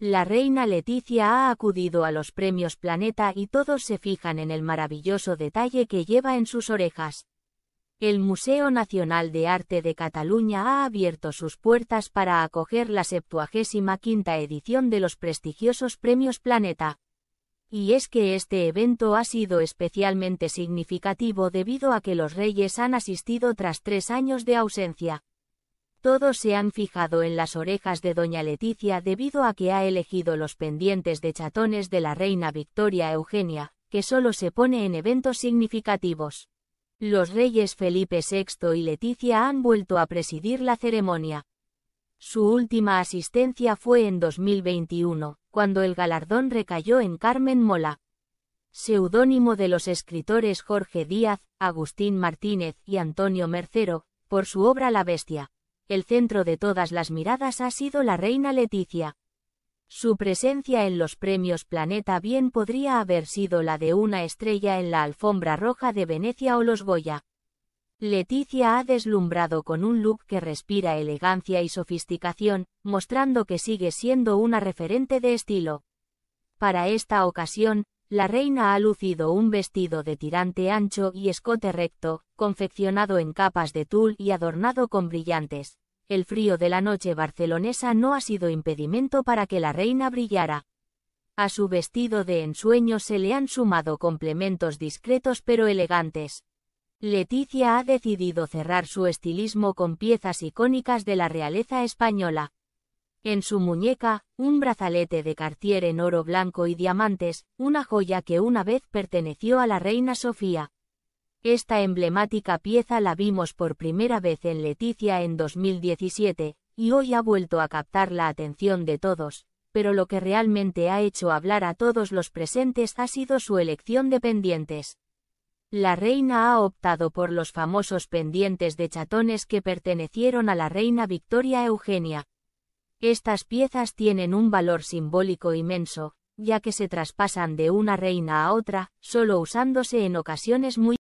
La reina Leticia ha acudido a los premios Planeta y todos se fijan en el maravilloso detalle que lleva en sus orejas. El Museo Nacional de Arte de Cataluña ha abierto sus puertas para acoger la 75 edición de los prestigiosos premios Planeta. Y es que este evento ha sido especialmente significativo debido a que los reyes han asistido tras tres años de ausencia. Todos se han fijado en las orejas de doña Leticia debido a que ha elegido los pendientes de chatones de la reina Victoria Eugenia, que solo se pone en eventos significativos. Los reyes Felipe VI y Leticia han vuelto a presidir la ceremonia. Su última asistencia fue en 2021, cuando el galardón recayó en Carmen Mola. Seudónimo de los escritores Jorge Díaz, Agustín Martínez y Antonio Mercero, por su obra La Bestia el centro de todas las miradas ha sido la reina Leticia. Su presencia en los premios Planeta bien podría haber sido la de una estrella en la alfombra roja de Venecia o los Goya. Leticia ha deslumbrado con un look que respira elegancia y sofisticación, mostrando que sigue siendo una referente de estilo. Para esta ocasión, la reina ha lucido un vestido de tirante ancho y escote recto, confeccionado en capas de tul y adornado con brillantes. El frío de la noche barcelonesa no ha sido impedimento para que la reina brillara. A su vestido de ensueño se le han sumado complementos discretos pero elegantes. Leticia ha decidido cerrar su estilismo con piezas icónicas de la realeza española. En su muñeca, un brazalete de Cartier en oro blanco y diamantes, una joya que una vez perteneció a la reina Sofía. Esta emblemática pieza la vimos por primera vez en Leticia en 2017, y hoy ha vuelto a captar la atención de todos, pero lo que realmente ha hecho hablar a todos los presentes ha sido su elección de pendientes. La reina ha optado por los famosos pendientes de chatones que pertenecieron a la reina Victoria Eugenia, estas piezas tienen un valor simbólico inmenso, ya que se traspasan de una reina a otra, solo usándose en ocasiones muy